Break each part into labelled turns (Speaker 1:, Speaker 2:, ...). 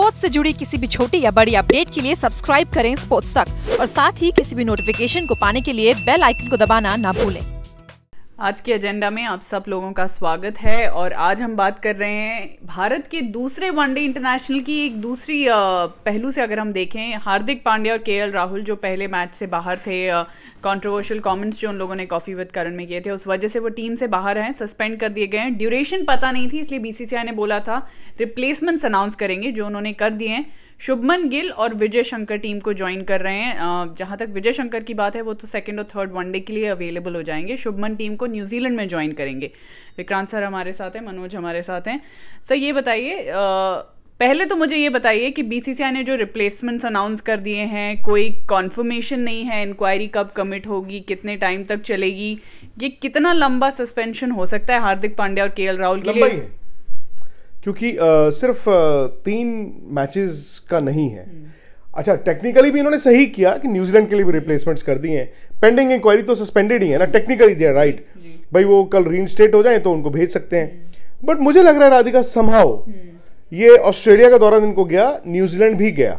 Speaker 1: Sports से जुड़ी किसी भी छोटी या बड़ी अपडेट के लिए सब्सक्राइब करें स्पोर्ट्स तक और साथ ही किसी भी नोटिफिकेशन को पाने के लिए बेल आइकन को दबाना ना भूलें आज के एजेंडा में आप सब लोगों का स्वागत है और आज हम बात कर रहे हैं भारत के दूसरे वनडे इंटरनेशनल की एक दूसरी पहलू से अगर हम देखें हार्दिक पांड्या और केएल राहुल जो पहले मैच से बाहर थे कंट्रोवर्शियल कमेंट्स जो उन लोगों ने कॉफ़ी विद करण में किए थे उस वजह से वो टीम से बाहर हैं सस्पेंड कर दिए गए हैं ड्यूरेशन पता नहीं थी इसलिए बीसीसीआई ने बोला था रिप्लेसमेंट्स अनाउंस करेंगे जो उन्होंने कर दिए हैं शुभमन गिल और विजय शंकर टीम को ज्वाइन कर रहे हैं जहां तक विजय शंकर की बात है वो तो सेकेंड और थर्ड वनडे के लिए अवेलेबल हो जाएंगे शुभमन टीम को न्यूजीलैंड में ज्वाइन करेंगे विक्रांत सर हमारे साथ हैं मनोज हमारे साथ हैं सर ये बताइए पहले तो मुझे ये बताइए कि बीसीसीआई ने जो रिप्लेसमेंट्स अनाउंस कर दिए हैं कोई कॉन्फर्मेशन नहीं है इंक्वायरी कब कमिट होगी कितने टाइम तक चलेगी ये कितना लंबा सस्पेंशन हो सकता है हार्दिक पांड्या और के राहुल के लिए
Speaker 2: क्योंकि आ, सिर्फ तीन मैचेस का नहीं है हम्म। अच्छा टेक्निकली भी इन्होंने सही किया कि न्यूजीलैंड के लिए भी रिप्लेसमेंट्स कर दिए हैं पेंडिंग इंक्वायरी तो सस्पेंडेड ही है ना टेक्निकली दिया राइट भाई वो कल रीन स्टेट हो जाए तो उनको भेज सकते हैं बट हम्म। मुझे लग रहा है राधिका संभाव हम्म। ये ऑस्ट्रेलिया का दौरा इनको गया न्यूजीलैंड भी गया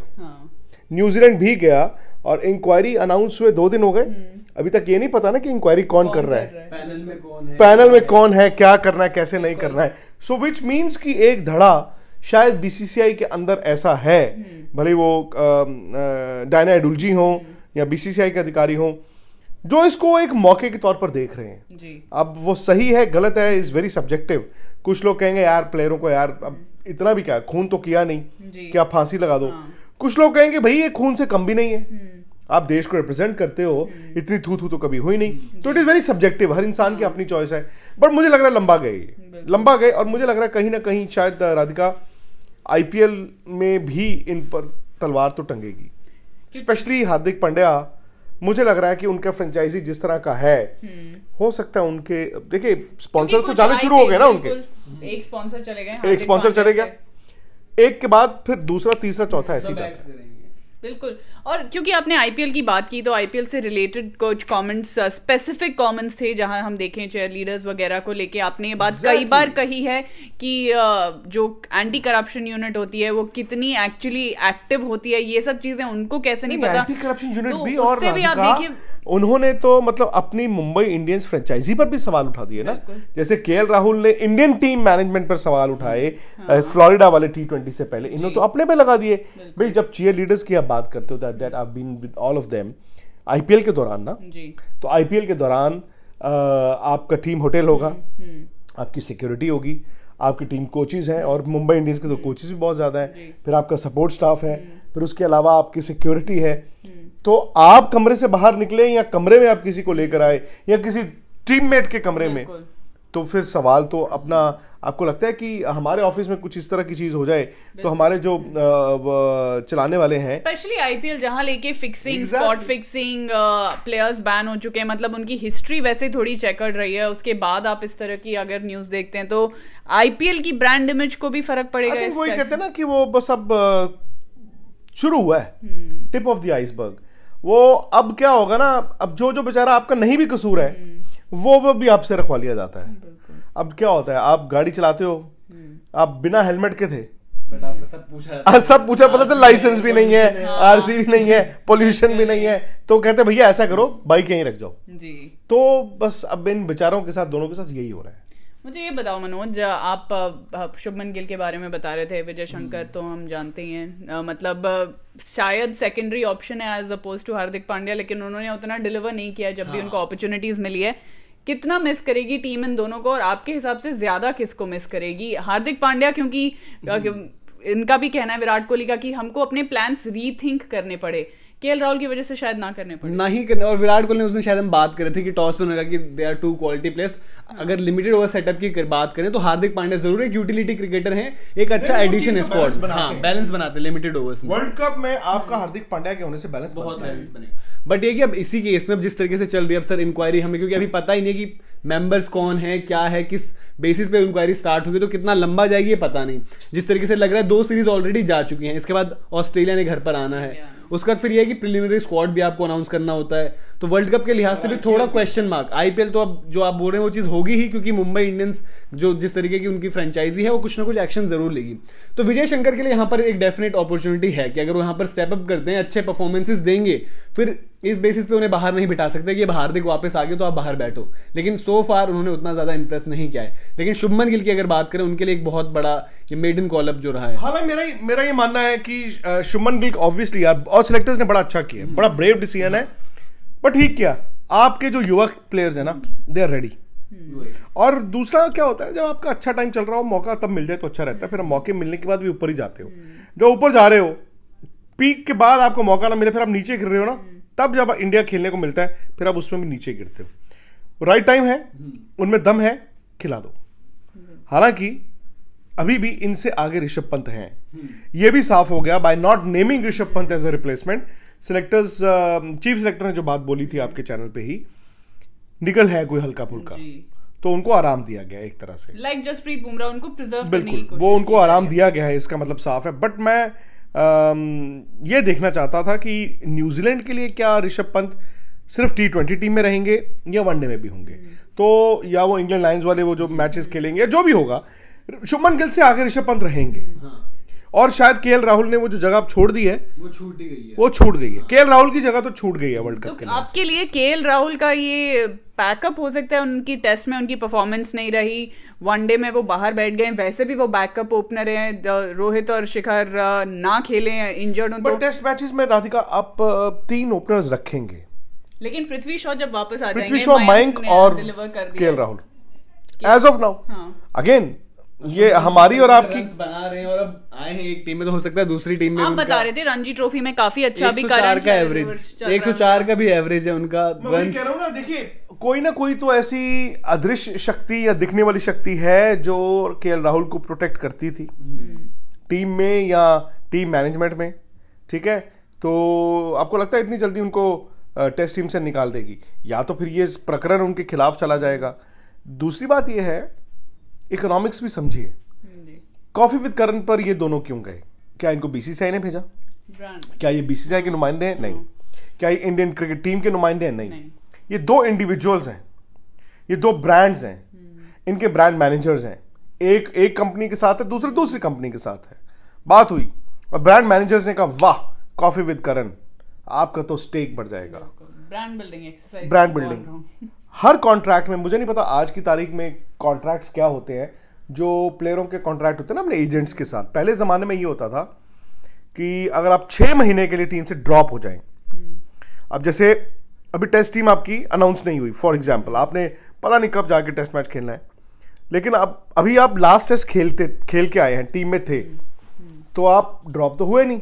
Speaker 2: न्यूजीलैंड हाँ। भी गया और इंक्वायरी अनाउंस हुए दो दिन हो गए अभी तक ये नहीं पता ना कि इंक्वायरी कौन, कौन कर रहा है पैनल में कौन है पैनल में कौन है क्या करना है कैसे नहीं करना है सो विच मीन्स कि एक धड़ा शायद बीसीसीआई के अंदर ऐसा है हम्म। भले वो डायना एडुलजी हो हम्म। या बीसीसीआई के अधिकारी हों जो इसको एक मौके के तौर पर देख रहे हैं जी। अब वो सही है गलत है इज़ वेरी सब्जेक्टिव कुछ लोग कहेंगे यार प्लेयरों को यार अब इतना भी क्या खून तो किया नहीं क्या फांसी लगा दो हाँ। कुछ लोग कहेंगे भाई ये खून से कम भी नहीं है हम्म। आप देश को रिप्रेजेंट करते हो हम्म। इतनी थू थू तो कभी हुई नहीं तो इट इज़ वेरी सब्जेक्टिव हर इंसान की हाँ। अपनी चॉइस है बट मुझे लग रहा है लंबा गए लंबा गए और मुझे लग रहा है कहीं ना कहीं शायद राधिका आईपीएल में भी इन पर तलवार तो टंगेगी स्पेशली हार्दिक पांड्या मुझे लग रहा है कि उनका फ्रेंचाइजी जिस तरह का है हम्म। हो सकता है उनके देखिए स्पॉन्सर तो, तो जाने शुरू हो गए ना उनके
Speaker 1: एक स्पॉन्सर चले गए एक स्पॉन्सर
Speaker 2: चले गया एक के बाद फिर दूसरा तीसरा चौथा ऐसी जाता
Speaker 1: है बिल्कुल और क्योंकि आपने आईपीएल की बात की तो आईपीएल से रिलेटेड कुछ कमेंट्स स्पेसिफिक कमेंट्स थे जहां हम देखें चेयर लीडर्स वगैरह को लेके आपने ये बात exactly. कई बार कही है कि uh, जो एंटी करप्शन यूनिट होती है वो कितनी एक्चुअली एक्टिव होती है ये सब चीजें उनको कैसे नहीं, नहीं पता एंटी करप्शन यूनिट भी और भी आप देखिए
Speaker 2: उन्होंने तो मतलब अपनी मुंबई इंडियंस फ्रेंचाइजी पर भी सवाल उठा दिए ना जैसे के राहुल ने इंडियन टीम मैनेजमेंट पर सवाल उठाए हाँ। फ्लोरिडा वाले टी ट्वेंटी से पहले इन्होंने तो अपने पे लगा दिए भाई जब चीयर लीडर्स की आप बात करते हो that that I been with all of them IPL के दौरान ना तो आईपीएल के दौरान आपका टीम होटल होगा हम्म, हम्म। आपकी सिक्योरिटी होगी आपकी टीम कोचेज हैं और मुंबई इंडियंस के तो कोचेज भी बहुत ज़्यादा हैं फिर आपका सपोर्ट स्टाफ है हम्म। फिर उसके अलावा आपकी सिक्योरिटी है तो आप कमरे से बाहर निकले या कमरे में आप किसी को लेकर आए या किसी टीममेट के कमरे में तो फिर सवाल तो अपना आपको लगता है कि हमारे ऑफिस में कुछ इस तरह की चीज हो जाए तो हमारे जो चलाने वाले हैं
Speaker 1: स्पेशली आईपीएल जहां लेके fixing spot fixing players ban हो चुके हैं मतलब उनकी हिस्ट्री वैसे थोड़ी चेकर्ड रही है उसके बाद आप इस तरह की अगर न्यूज देखते हैं तो आईपीएल की ब्रांड इमेज को भी फर्क पड़ेगा वही कहते हैं
Speaker 2: ना कि वो बस अब शुरू हुआ है टिप ऑफ द आइसबर्ग वो अब क्या होगा ना अब जो जो बेचारा आपका नहीं भी कसूर है हम्म। वो वो भी आपसे रखवा लिया जाता है अब क्या होता है आप गाड़ी चलाते हो हम्म। आप बिना हेलमेट के थे
Speaker 3: सब पूछा
Speaker 2: हाँ, सब पूछा पता था तो हाँ। लाइसेंस भी नहीं है आरसी हाँ। भी नहीं है पोल्यूशन भी नहीं है हम्म। तो कहते भैया ऐसा करो बाइक यहीं रख जाओ तो बस अब इन बेचारों के साथ दोनों के साथ यही हो रहा है
Speaker 1: मुझे ये बताओ मनोज आप शुभमन गिल के बारे में बता रहे थे विजय शंकर हम्म। तो हम जानते ही हैं मतलब शायद सेकेंडरी ऑप्शन है as opposed to Hardik Pandya लेकिन उन्होंने उतना डिलीवर नहीं किया जब भी हाँ। उनको अपॉर्चुनिटीज मिली है कितना मिस करेगी टीम इन दोनों को और आपके हिसाब से ज्यादा किसको मिस करेगी हार्दिक पांड्या क्योंकि हम्म। इनका भी कहना है विराट कोहली का कि हमको अपने प्लान्स रीथिंक करने पड़े के राहुल की वजह से शायद ना करने पड़े ना
Speaker 3: ही करने और विराट कोहली उसने शायद हम बात कर रहे थे कि टॉस में लगा कि they are two quality players अगर लिमिटेड ओवर सेटअप की कर, बात करें तो हार्दिक पांड्या जरूर एक यूटिलिटी अच्छा क्रिकेटर है एक अच्छा एडिशन है स्क्वाड हाँ बैलेंस बनाते हैं लिमिटेड ओवर्स में वर्ल्ड कप में आपका हार्दिक पांड्या के होने से बैलेंस बहुत बैलेंस बनेगा बट ये कि अब इसी केस में जिस तरीके से चल रही है अब सर इंक्वायरी हमें क्योंकि अभी पता ही नहीं कि मेंबर्स कौन है क्या है किस बेसिस पे इंक्वायरी स्टार्ट होगी तो कितना लंबा जाएगी ये पता नहीं जिस तरीके से लग रहा है दो सीरीज ऑलरेडी जा चुकी हैं इसके बाद ऑस्ट्रेलिया ने घर पर आना है उसके बाद फिर यह कि प्रिलिमिनरी स्क्वाड भी आपको अनाउंस करना होता है तो वर्ल्ड कप के लिहाज से भी थोड़ा क्वेश्चन मार्क आईपीएल तो अब जो आप बोल रहे हैं वो चीज़ होगी ही क्योंकि मुंबई इंडियंस जो जिस तरीके की उनकी फ्रेंचाइजी है वो कुछ ना कुछ एक्शन जरूर लेगी तो विजय शंकर के लिए यहाँ पर एक डेफिनेट अपॉर्चुनिटी है कि अगर वो यहां पर स्टेप अप करते हैं अच्छे परफॉर्मेंसेज देंगे फिर इस बेसिस पे उन्हें बाहर नहीं बिठा सकते कि हार्दिक वापस आ गए तो आप बाहर बैठो लेकिन सो फार उन्होंने उतना ज़्यादा इंप्रेस नहीं किया है लेकिन शुभमन गिल की अगर बात करें उनके लिए एक बहुत बड़ा ये मेडन कॉलअप जो रहा है हाँ भाई मेरा मेरा
Speaker 2: ये मानना है कि शुभमन गिल ऑब्वियसली यार और सिलेक्टर्स ने बड़ा अच्छा किया बड़ा ब्रेव डिसीजन है बट ठीक क्या आपके जो युवा प्लेयर्स है ना दे आर रेडी और दूसरा क्या होता है जब आपका अच्छा टाइम चल रहा हो मौका तब मिल जाए तो अच्छा रहता है फिर मौके मिलने के बाद भी ऊपर ही जाते हो जब ऊपर जा रहे हो पीक के बाद आपको मौका ना मिले फिर आप नीचे गिर रहे हो ना तब जब इंडिया खेलने को मिलता है फिर आप उसमें भी नीचे गिरते हो राइट टाइम है उनमें दम है खिला दो हालांकि अभी भी इनसे आगे ऋषभ पंत हैं यह भी साफ हो गया by not naming Rishabh Pant as a replacement selectors chief selector ने जो बात बोली थी आपके चैनल पे ही निकल है कोई हल्का फुल्का तो उनको आराम दिया गया एक तरह से
Speaker 1: लाइक जसप्रीत बुमराह उनको प्रिजर्व बिल्कुल
Speaker 2: वो उनको आराम दिया गया है इसका मतलब साफ है बट मैं Um, ये देखना चाहता था कि न्यूजीलैंड के लिए क्या ऋषभ पंत सिर्फ टी ट्वेंटी टीम में रहेंगे या वनडे में भी होंगे हम्म। तो या वो इंग्लैंड लाइन्स वाले वो जो मैचेस खेलेंगे जो भी होगा शुभमन गिल से आगे ऋषभ पंत रहेंगे हाँ। और शायद के राहुल ने वो जो जगह छोड़ दी है
Speaker 3: वो छूट गई है
Speaker 2: वो छूट गई है के राहुल की जगह तो छूट गई है वर्ल्ड कप के तो
Speaker 1: आपके लिए के राहुल का ये बैकअप हो सकता है उनकी टेस्ट में उनकी परफॉर्मेंस नहीं रही वनडे में वो बाहर बैठ गए वैसे भी वो बैकअप ओपनर हैं रोहित और शिखर ना खेले इंजर्ड तो
Speaker 2: टेस्ट मैचेस में राधिका आप तीन ओपनर्स रखेंगे
Speaker 1: लेकिन पृथ्वी शॉ जब वापस आ जाएंगे पृथ्वी शॉ मयंक और K Rahul as of now
Speaker 3: again ये तो हमारी और आपकी बना रहे हैं और अब आए हैं एक टीम में तो हो सकता है दूसरी टीम में आप बता रहे
Speaker 1: थे रणजी ट्रॉफी में काफी अच्छा अभी का एवरेज
Speaker 3: चार का भी एवरेज है उनका कह
Speaker 1: रहा ना देखिए
Speaker 3: कोई ना कोई तो ऐसी अदृश्य शक्ति या दिखने
Speaker 2: वाली शक्ति है जो के राहुल को प्रोटेक्ट करती थी हम्म। टीम में या टीम मैनेजमेंट में ठीक है तो आपको लगता है इतनी जल्दी उनको टेस्ट टीम से निकाल देगी या तो फिर ये प्रकरण उनके खिलाफ चला जाएगा दूसरी बात यह है इकोनॉमिक्स भी समझिए कॉफी विद करण पर ये दोनों क्यों गए क्या इनको बीसीसीआई ने भेजा क्या ये बीसीसीआई के नुमाइंदे हैं नहीं हाँ। क्या ये इंडियन क्रिकेट टीम के नुमाइंदे हैं नहीं।, ये दो इंडिविजुअल्स हैं ये दो ब्रांड्स हैं हम्म। इनके ब्रांड मैनेजर्स हैं एक एक कंपनी के साथ है दूसरे दूसरी कंपनी के साथ है बात हुई और ब्रांड मैनेजर्स ने कहा वाह कॉफी विद करण आपका तो स्टेक बढ़ जाएगा
Speaker 1: ब्रांड बिल्डिंग ब्रांड बिल्डिंग
Speaker 2: हर कॉन्ट्रैक्ट में मुझे नहीं पता आज की तारीख में कॉन्ट्रैक्ट्स क्या होते हैं जो प्लेयरों के कॉन्ट्रैक्ट होते हैं ना अपने एजेंट्स के साथ पहले ज़माने में ये होता था कि अगर आप छः महीने के लिए टीम से ड्रॉप हो जाएं हम्म। अब जैसे अभी टेस्ट टीम आपकी अनाउंस नहीं हुई फॉर एग्जाम्पल आपने पता नहीं कब जाके टेस्ट मैच खेलना है लेकिन अब अभी आप लास्ट टेस्ट खेलते खेल के आए हैं टीम में थे हम्म, हम्म। तो आप ड्रॉप तो हुए नहीं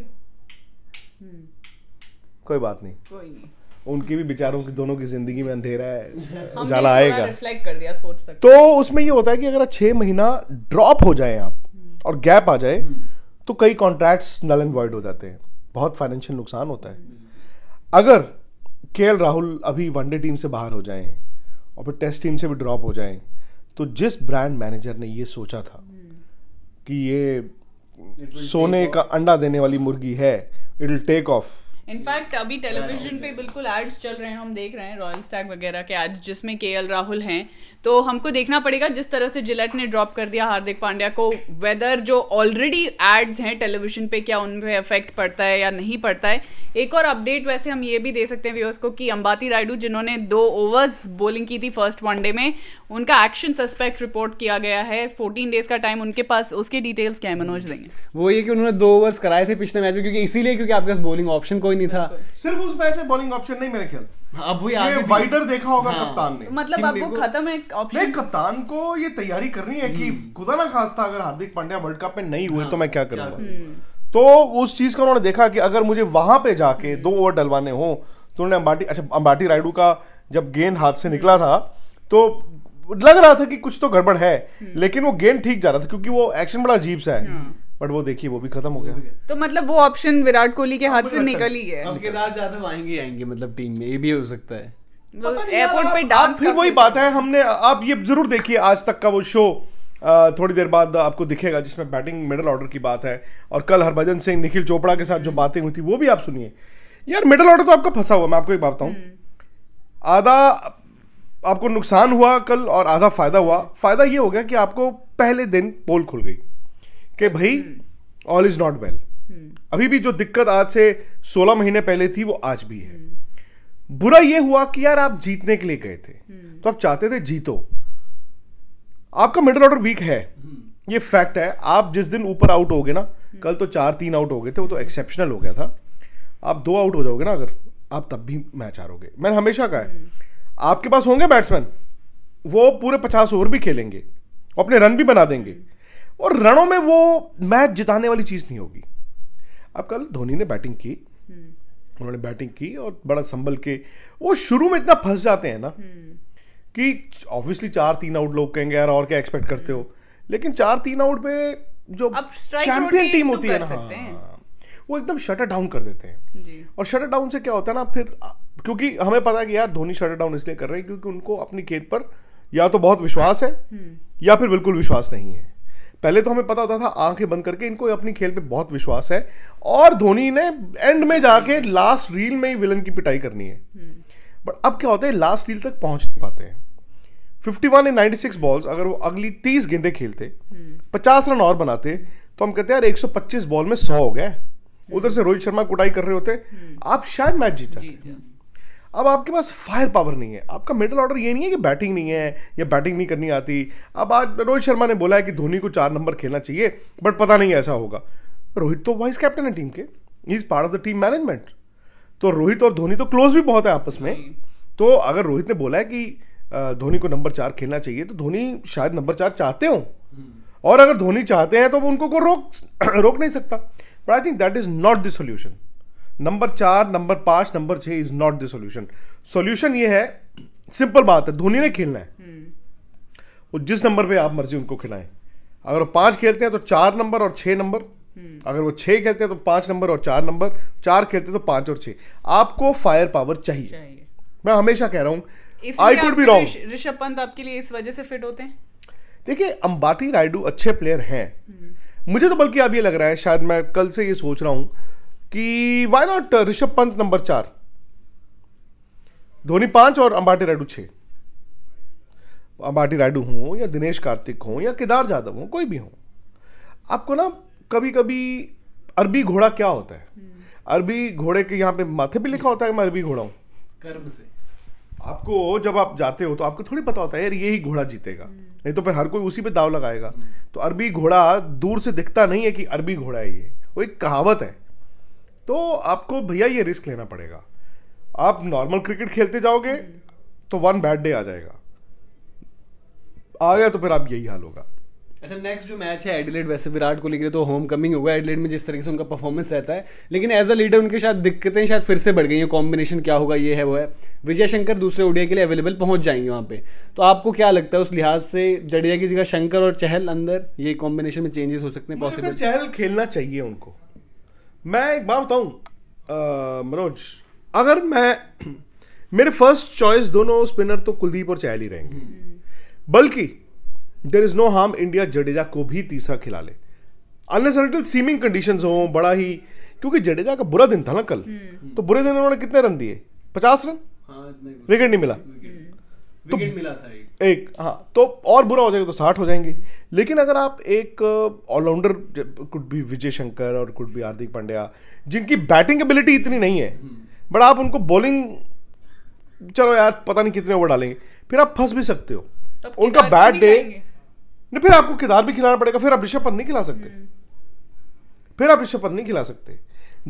Speaker 2: कोई बात नहीं कोई नहीं उनके भी बेचारों की दोनों की जिंदगी में अंधेरा है उजाला आएगा कर दिया स्पोर्ट्स तो उसमें ये होता है कि अगर छह महीना ड्रॉप हो जाए आप हम्म। और गैप आ जाए हम्म। तो कई कॉन्ट्रैक्ट्स नल एंड वॉइड हो जाते हैं बहुत फाइनेंशियल नुकसान होता है हम्म। अगर के राहुल अभी वनडे टीम से बाहर हो जाए और फिर टेस्ट टीम से भी ड्रॉप हो जाए तो जिस ब्रांड मैनेजर ने ये सोचा था कि ये सोने का अंडा देने वाली मुर्गी है it will take off
Speaker 1: in fact अभी टेलीविजन पे बिल्कुल एड्स चल रहे हैं हम देख रहे हैं रॉयल स्टैग वगैरह के एड्स जिसमें के एल राहुल हैं तो हमको देखना पड़ेगा जिस तरह से जिलेट ने ड्रॉप कर दिया हार्दिक पांड्या को वेदर जो ऑलरेडी एड्स हैं टेलीविजन पे क्या उन पर इफेक्ट पड़ता है या नहीं पड़ता है एक और अपडेट वैसे हम ये भी दे सकते हैं व्यूअर्स को कि अंबाती रायडू जिन्होंने दो ओवर्स बॉलिंग की थी फर्स्ट वनडे में उनका एक्शन सस्पेक्ट रिपोर्ट किया गया है फोर्टीन डेज का टाइम उनके पास उसके डिटेल्स क्या है मनोज देंगे
Speaker 3: वो ये कि उन्होंने दो ओवर्स कराए थे पिछले मैच में क्योंकि इसीलिए क्योंकि आपके पास बॉलिंग ऑप्शन कोई नहीं था
Speaker 1: सिर्फ उस मैच में बॉलिंग ऑप्शन नहीं मेरे ख्याल
Speaker 3: अब वो ये वाइडर देखा होगा हाँ। कप्तान ने
Speaker 2: मतलब अब वो खत्म है ऑप्शन नहीं कप्तान को ये तैयारी करनी है कि हम्म। खुदा ना खास था अगर हार्दिक पांड्या वर्ल्ड कप में नहीं हुए हाँ। तो मैं क्या करूंगा हम्म। तो उस चीज का उन्होंने देखा कि अगर मुझे वहां पे जाके दो ओवर डलवाने हो तो उन्होंने अंबाटी अच्छा अंबाटी रायडू का जब गेंद हाथ से निकला था तो लग रहा था कि कुछ तो गड़बड़ है हम्म। लेकिन वो गेंद ठीक जा रहा था क्योंकि वो एक्शन बड़ा अजीब सा है हाँ। बट वो देखिए वो भी खत्म हो गया
Speaker 1: तो मतलब वो ऑप्शन विराट कोहली के हाथ से निकल ही गया
Speaker 3: केदार जाधव आएंगे आएंगे मतलब टीम में ये भी हो
Speaker 2: सकता है
Speaker 1: एयरपोर्ट पे डांस फिर वही
Speaker 2: बात है हमने आप ये जरूर देखिए आज तक का वो शो थोड़ी देर बाद आपको दिखेगा जिसमें बैटिंग मिडल ऑर्डर की बात है और कल हरभजन सिंह निखिल चोपड़ा के साथ जो हम्म। बातें हुई थी वो भी आप सुनिए यार मिडल ऑर्डर तो आपका फंसा हुआ मैं आपको एक बात बताऊँ हम्म। आधा आपको नुकसान हुआ कल और आधा फायदा हुआ फायदा ये हो गया कि आपको पहले दिन पोल खुल गई कि भाई ऑल इज नॉट वेल अभी भी जो दिक्कत आज से 16 महीने पहले थी वो आज भी है हम्म। बुरा यह हुआ कि यार आप जीतने के लिए गए थे हम्म। तो आप चाहते थे जीतो आपका मिडिल ऑर्डर वीक है हम्म। ये फैक्ट है आप जिस दिन ऊपर आउट हो गए ना कल तो चार तीन आउट हो गए थे वो तो एक्सेप्शनल हो गया था आप दो आउट हो जाओगे ना अगर आप तब भी मैच हारोगे मैंने हमेशा कहा है आपके पास होंगे बैट्समैन वो पूरे पचास ओवर भी खेलेंगे अपने रन भी बना देंगे और रनों में वो मैच जिताने वाली चीज़ नहीं होगी अब कल धोनी ने बैटिंग की हम्म। उन्होंने बैटिंग की और बड़ा संभल के वो शुरू में इतना फंस जाते हैं ना हम्म। कि ऑब्वियसली चार तीन आउट लोग कहेंगे यार और क्या एक्सपेक्ट करते हो हम्म। लेकिन चार तीन आउट पे जो चैंपियन टीम होती है ना
Speaker 1: हाँ
Speaker 2: वो एकदम शटर डाउन कर देते हैं और शटर डाउन से क्या होता है ना फिर क्योंकि हमें पता है कि यार धोनी शटर डाउन इसलिए कर रहे हैं क्योंकि उनको अपनी खेत पर या तो बहुत विश्वास है या फिर बिल्कुल विश्वास नहीं है पहले तो हमें पता होता था आंखें बंद करके इनको अपनी खेल पे बहुत विश्वास है और धोनी ने एंड में जाके लास्ट रील में ही विलन की पिटाई करनी है बट हम्म। अब क्या होता है लास्ट रील तक पहुंच नहीं पाते हैं 51 इन सिक्स बॉल्स अगर वो अगली तीस गेंदे खेलते हम्म। पचास रन और बनाते तो हम कहते हैं यार पच्चीस बॉल में सौ हो गए हम्म। उधर से रोहित शर्मा कुटाई कर रहे होते आप शायद मैच जीत जाते अब आपके पास फायर पावर नहीं है आपका मिडल ऑर्डर ये नहीं है कि बैटिंग नहीं है या बैटिंग नहीं करनी आती अब आज रोहित शर्मा ने बोला है कि धोनी को चार नंबर खेलना चाहिए बट पता नहीं ऐसा होगा रोहित तो वाइस कैप्टन है टीम के is part of the team management तो रोहित और धोनी तो क्लोज भी बहुत है आपस में हम्म। तो अगर रोहित ने बोला है कि धोनी को नंबर चार खेलना चाहिए तो धोनी शायद नंबर चार चाहते हो हम्म। और अगर धोनी चाहते हैं तो उनको को रोक रोक नहीं सकता but I think that is not the solution number चार नंबर पांच नंबर छह is not the solution solution ये है सिंपल बात है धोनी ने खेलना है वो हम्म। जिस नंबर पे आप मर्जी उनको खिलाएं अगर वो पांच खेलते हैं तो चार नंबर और छह नंबर हम्म। अगर वो छह खेलते हैं तो पांच नंबर और चार नंबर चार खेलते हैं तो पांच और छह आपको फायर पावर चाहिए, चाहिए। मैं हमेशा कह रहा हूं I could be wrong
Speaker 1: Rishabh Pant आपके लिए इस वजह से फिट होते हैं
Speaker 2: देखिए अंबाटी रायडू अच्छे प्लेयर हैं हम्म। मुझे तो बल्कि अब ये लग रहा है शायद मैं कल से ये सोच रहा हूं कि why not Rishabh Pant number चार धोनी पांच और अंबाटी रायडू छे अंबाटी रायडू हों या दिनेश कार्तिक हों या केदार जादव हों कोई भी हों आपको ना कभी कभी अरबी घोड़ा क्या होता है हम्म। अरबी घोड़े के यहाँ पे माथे पे लिखा होता है मैं अरबी घोड़ा हूँ कर्म से आपको जब आप जाते हो तो आपको थोड़ी पता होता है यार यही घोड़ा जीतेगा हम्म। नहीं तो फिर हर कोई उसी पे दाव लगाएगा हम्म। तो अरबी घोड़ा दूर से दिखता नहीं है कि अरबी घोड़ा है ये वो एक कहावत है तो आपको भैया ये रिस्क लेना पड़ेगा आप नॉर्मल क्रिकेट खेलते जाओगे तो वन बैड डे आ जाएगा आ गया तो फिर आप यही हाल होगा
Speaker 3: अच्छा नेक्स्ट जो मैच है एडिलेड वैसे विराट कोहली के लिए तो होम कमिंग होगा एडिलेड में जिस तरीके से उनका परफॉर्मेंस रहता है लेकिन एज अ लीडर उनके शायद दिक्कतें शायद फिर से बढ़ गई हैं कॉम्बिनेशन क्या होगा ये है वो है विजय शंकर दूसरे ओडिया के लिए अवेलेबल पहुंच जाएंगे वहाँ पे तो आपको क्या लगता है उस लिहाज से जडेजा की जगह शंकर और चहल अंदर ये कॉम्बिनेशन में चेंजेस हो सकते हैं पॉसिबल चहल खेलना चाहिए उनको मैं एक बात बताऊं मनोज अगर मैं मेरे
Speaker 2: फर्स्ट चॉइस दोनों स्पिनर तो कुलदीप और चहल ही रहेंगे हम्म। बल्कि there is no harm India Jadeja को भी तीसरा खिला ले अनलेस सीमिंग कंडीशन हो बड़ा ही क्योंकि जडेजा का बुरा दिन था ना कल हम्म। तो बुरे दिन उन्होंने कितने रन दिए पचास रन
Speaker 3: विकेट हाँ, नहीं मिला विकेट हम्म। मिला था
Speaker 2: एक हाँ तो और बुरा हो जाएगा तो साठ हो जाएंगे लेकिन अगर आप एक ऑलराउंडर कुड भी विजय शंकर और कुड भी हार्दिक पांड्या जिनकी बैटिंग एबिलिटी इतनी नहीं है हम्म। बट आप उनको बॉलिंग चलो यार पता नहीं कितने ओवर डालेंगे फिर आप फंस भी सकते हो तो उनका बैट डे नहीं फिर आपको किदार भी खिलाना पड़ेगा फिर आप ऋषभ पंत नहीं खिला सकते हम्म। फिर आप ऋषभ पंत नहीं खिला सकते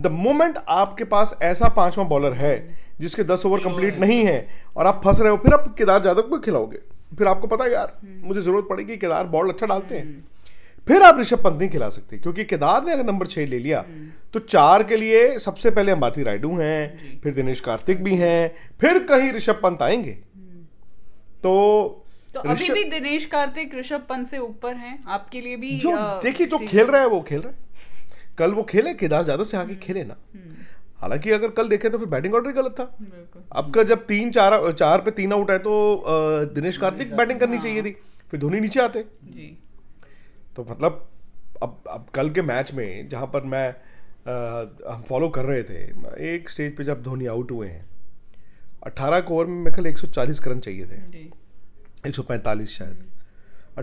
Speaker 2: द मोमेंट आपके पास ऐसा पांचवा बॉलर है जिसके दस ओवर कंप्लीट नहीं है और आप फंस रहे हो फिर आप केदार जादव को खिलाओगे फिर आपको पता है यार हम्म। मुझे जरूरत पड़ेगी केदार बॉल अच्छा डालते हैं हम्म। फिर आप ऋषभ पंत नहीं खिला सकते क्योंकि केदार ने अगर नंबर छः ले लिया हम्म। तो चार के लिए सबसे पहले अम्बाती रायडू हैं फिर दिनेश कार्तिक भी हैं फिर कहीं ऋषभ पंत आएंगे तो
Speaker 1: तो अभी भी दिनेश कार्तिक ऋषभ पंत से ऊपर हैं आपके लिए भी जो देखिए जो खेल रहा
Speaker 2: है वो खेल रहा है कल वो खेले केदार जाधव से आगे खेले ना हालांकि अगर कल देखें तो फिर बैटिंग ऑर्डर ही गलत था आपका जब तीन चार चार पे तीन आउट आए तो दिनेश कार्तिक बैटिंग करनी हाँ। चाहिए थी फिर धोनी नीचे आते तो मतलब अब अब कल के मैच में जहां पर मैं आ, हम फॉलो कर रहे थे एक स्टेज पे जब धोनी आउट हुए हैं 18 को ओवर में मेरे कल 140 रन चाहिए
Speaker 3: थे
Speaker 2: 145 शायद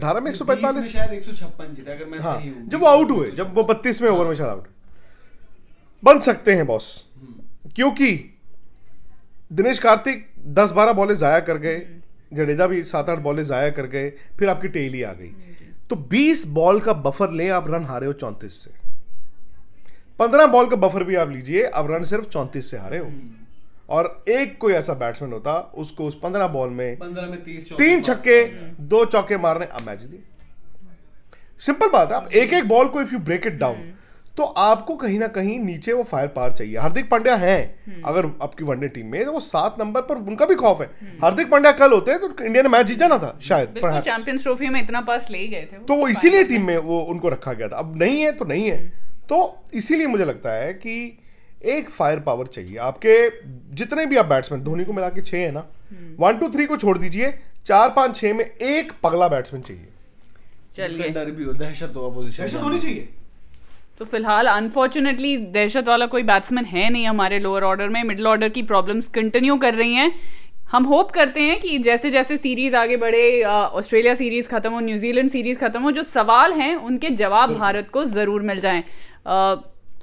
Speaker 2: 18 में 145 शायद
Speaker 3: 156 जीता अगर मैं हाँ, सही हूं जब वो आउट
Speaker 2: हुए जब वो 32 में ओवर में शायद आउट बन सकते हैं बॉस क्योंकि दिनेश कार्तिक दस बारह बॉले ज़ाया कर गए हम्म। जडेजा भी सात आठ बॉले ज़ाया कर गए फिर आपकी टेल ही आ गई हम्म तो बीस बॉल का बफर लें आप रन हारे हो चौंतीस से पंद्रह बॉल का बफर भी आप लीजिए आप रन सिर्फ चौंतीस से हारे हो हम्म। और एक कोई ऐसा बैट्समैन होता उसको उस पंद्रह बॉल में
Speaker 3: पंद्रह में तीस तीन
Speaker 2: छक्के दो चौके मारने आप मैच दिए सिंपल बात है आप एक एक बॉल को if you break it down तो आपको कहीं ना कहीं नीचे वो फायर पावर चाहिए हार्दिक पांड्या है हम्म। अगर आपकी वनडे टीम में तो वो सात नंबर पर उनका भी खौफ है हम्म। हार्दिक पांड्या कल होते हैं तो इंडिया ने मैच जीत जाना था शायद
Speaker 1: चैंपियंस ट्रॉफी में इतना पास ले गए थे
Speaker 2: तो इसीलिए टीम में वो उनको रखा गया था अब नहीं है तो नहीं है हम्म। तो इसीलिए मुझे लगता है कि एक फायर पावर चाहिए आपके जितने भी आप बैट्समैन धोनी को मिला के छे है ना वन टू थ्री को छोड़ दीजिए चार पांच छह में एक पगला बैट्समैन चाहिए
Speaker 1: चलिए
Speaker 3: डर भी हो दहशत हो अपोजिशन दहशत होनी चाहिए
Speaker 1: तो फिलहाल अनफॉर्चुनेटली दहशत वाला कोई बैट्समैन है नहीं हमारे लोअर ऑर्डर में मिडिल ऑर्डर की प्रॉब्लम्स कंटिन्यू कर रही हैं हम होप करते हैं कि जैसे जैसे सीरीज आगे बढ़े ऑस्ट्रेलिया सीरीज खत्म हो न्यूजीलैंड सीरीज खत्म हो जो सवाल हैं उनके जवाब भारत को जरूर मिल जाएं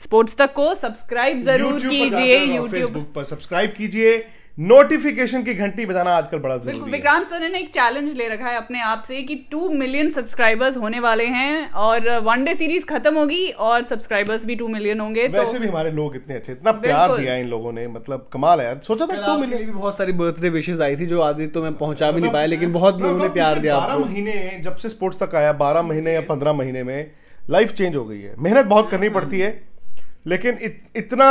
Speaker 1: स्पोर्ट्स तक को सब्सक्राइब जरूर कीजिए यूट्यूब
Speaker 2: पर सब्सक्राइब कीजिए नोटिफिकेशन की घंटी बजाना आजकल बड़ा जरूरी
Speaker 1: विक्रांत सर ने एक चैलेंज ले रखा है अपने आप से कि टू मिलियन सब्सक्राइबर्स होने वाले हैं और डे सीरीज खत्म होगी और सब्सक्राइबर्स भी टू मिलियन होंगे तो वैसे तो... भी हमारे
Speaker 3: लोग इतने अच्छे इतना प्यार दिया इन लोगों ने मतलब कमाल है सोचा था टू मिलियन भी बहुत सारी बर्थडे विशेष आई थी जो आदि तो मैं पहुंचा भी नहीं मतलब पाया लेकिन बहुत लोगों ने मतलब प्यार दिया बारह
Speaker 2: महीने जब से स्पोर्ट्स तक आया बारह महीने या पंद्रह महीने में लाइफ चेंज हो गई है मेहनत बहुत करनी हम्म। पड़ती है लेकिन इत, इतना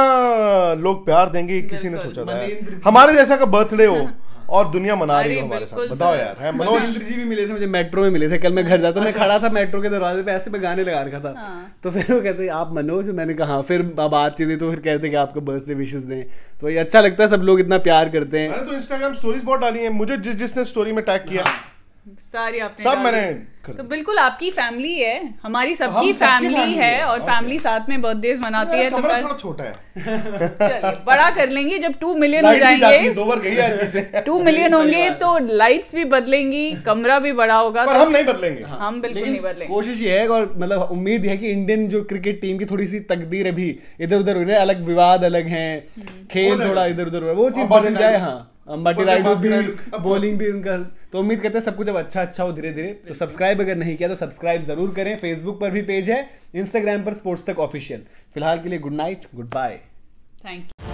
Speaker 2: लोग प्यार देंगे किसी ने सोचा था हमारे जैसा का बर्थडे हो
Speaker 3: हाँ। और दुनिया मना रही हो हमारे साथ बताओ यार है मनोज जी भी मिले थे मुझे मेट्रो में मिले थे कल मैं घर जाता तो मैं अच्छा। खड़ा था मेट्रो के दरवाजे पे ऐसे में गाने लगा रखा था हाँ। तो फिर वो कहते आप मनोज तो मैंने कहा हाँ। फिर बातचीत हुई तो फिर कहते कि आपको बर्थडे विशेष दें तो ये अच्छा लगता है सब लोग इतना प्यार करते हैं तो इंस्टाग्राम स्टोरीज बहुत डाली है मुझे जिस जिसने स्टोरी में टैग किया हाँ।
Speaker 1: सारी आपने सब मैंने तो बिल्कुल आपकी फैमिली है हमारी सबकी फैमिली, फैमिली है, है और फैमिली साथ में बर्थडे मनाती है तो पर... छोटा है बड़ा कर लेंगे जब टू मिलियन हो जाएंगे
Speaker 2: दो बार गई
Speaker 1: टू मिलियन होंगे तो लाइट्स भी बदलेंगी कमरा भी बड़ा होगा पर तो हम नहीं बदलेंगे हाँ। हम बिल्कुल नहीं बदलेंगे
Speaker 3: कोशिश ये है और मतलब उम्मीद है कि इंडियन जो क्रिकेट टीम की थोड़ी सी तकदीर अभी इधर उधर हो रही है अलग विवाद अलग हम्म। तो है खेल थोड़ा इधर उधर वो चीज बदल जाए हाँ अंबाटी राइडू भी बॉलिंग भी उनका तो उम्मीद करते हैं सब कुछ अब अच्छा अच्छा हो धीरे धीरे तो सब्सक्राइब अगर नहीं किया तो सब्सक्राइब जरूर करें फेसबुक पर भी पेज है इंस्टाग्राम पर स्पोर्ट्स तक ऑफिशियल फिलहाल के लिए good
Speaker 1: night goodbye thank you